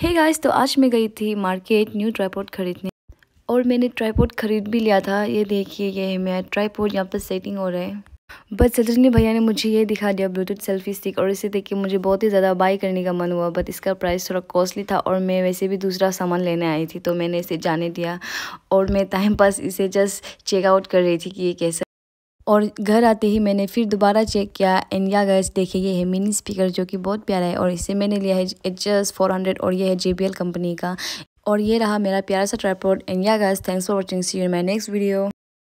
हे hey guys तो आज मैं गई थी मार्केट न्यू ट्राईपोर्ट खरीदने और मैंने ट्राईपोर्ट खरीद भी लिया था ये देखिए ये है मेरा ट्राईपोर्ट यहाँ पर सेटिंग हो रहा है बट सजनी भैया ने मुझे ये दिखा दिया ब्लूटूथ सेल्फी स्टिक और इसे देख के मुझे बहुत ही ज़्यादा बाय करने का मन हुआ बट इसका प्राइस थोड़ा कॉस्टली था और मैं वैसे भी दूसरा सामान लेने आई थी तो मैंने इसे जाने दिया और मैं टाइम पास इसे जस्ट चेकआउट कर रही थी कि ये कैसा और घर आते ही मैंने फिर दोबारा चेक किया एंड या गैस देखिए ये है मिनी स्पीकर जो कि बहुत प्यारा है और इसे मैंने लिया है एच एस फोर हंड्रेड और ये है जे बी एल कंपनी का और ये रहा मेरा प्यारा सा ट्राईपोर्ट एंड या guys thanks for watching see you my next video